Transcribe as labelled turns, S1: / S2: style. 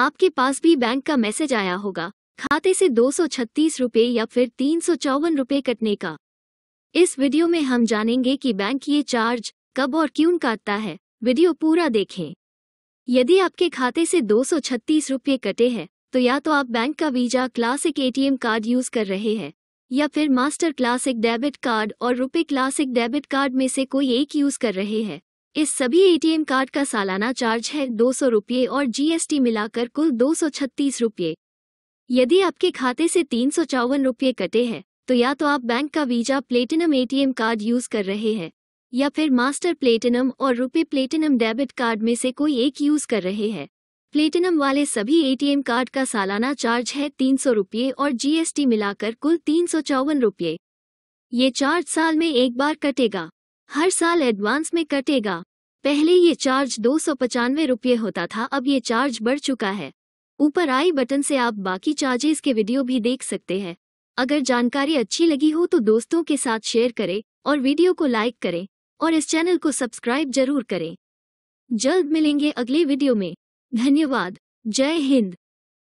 S1: आपके पास भी बैंक का मैसेज आया होगा खाते से दो सौ या फिर तीन सौ कटने का इस वीडियो में हम जानेंगे कि बैंक ये चार्ज कब और क्यों काटता है वीडियो पूरा देखें यदि आपके खाते से दो सौ कटे हैं तो या तो आप बैंक का visa classic ATM card use कर रहे हैं या फिर मास्टर क्लासिक डेबिट कार्ड और रुपए क्लासिक डेबिट कार्ड में से कोई एक यूज कर रहे हैं इस सभी एटीएम कार्ड का सालाना चार्ज है दो सौ रुपये और जीएसटी मिलाकर कुल दो सौ छत्तीस रुपये यदि आपके खाते से तीन सौ चौवन रुपये कटे हैं तो या तो आप बैंक का visa platinum ATM card use कर रहे हैं या फिर मास्टर प्लेटिनम और रुपये प्लेटिनम डेबिट कार्ड में से कोई एक यूज कर रहे हैं प्लेटिनम वाले सभी एटीएम कार्ड का सालाना चार्ज है तीन सौ रुपये और जीएसटी मिलाकर कुल तीन सौ चौवन रुपये ये चार्ज साल में एक बार कटेगा हर साल एडवांस में कटेगा पहले ये चार्ज दो सौ पचानवे रुपये होता था अब ये चार्ज बढ़ चुका है ऊपर आई बटन से आप बाकी चार्जेस के वीडियो भी देख सकते हैं अगर जानकारी अच्छी लगी हो तो दोस्तों के साथ शेयर करें और वीडियो को लाइक करें और इस चैनल को सब्सक्राइब जरूर करें जल्द मिलेंगे अगले वीडियो में धन्यवाद जय हिंद